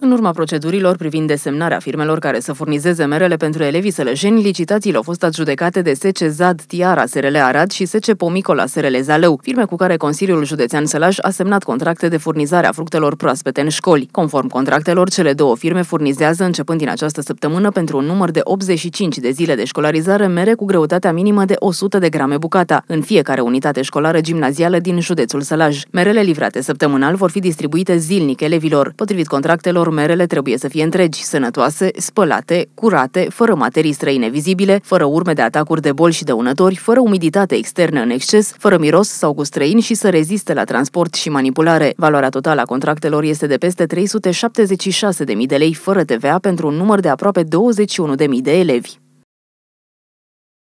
În urma procedurilor privind desemnarea firmelor care să furnizeze merele pentru elevii sălăjeni, licitațiile au fost adjudecate de SC ZAD Tiara SRL Arad și SC Pomicola SRL Zalău, firme cu care Consiliul Județean Sălaj a semnat contracte de furnizare a fructelor proaspete în școli. Conform contractelor, cele două firme furnizează începând din această săptămână pentru un număr de 85 de zile de școlarizare mere cu greutatea minimă de 100 de grame bucata, în fiecare unitate școlară gimnazială din județul Sălaj. Merele livrate săptămânal vor fi distribuite zilnic elevilor. Potrivit contractelor, Merele trebuie să fie întregi, sănătoase, spălate, curate, fără materii străine vizibile, fără urme de atacuri de boli și dăunători, fără umiditate externă în exces, fără miros sau gust străini și să reziste la transport și manipulare. Valoarea totală a contractelor este de peste 376.000 de lei fără TVA pentru un număr de aproape 21.000 de elevi.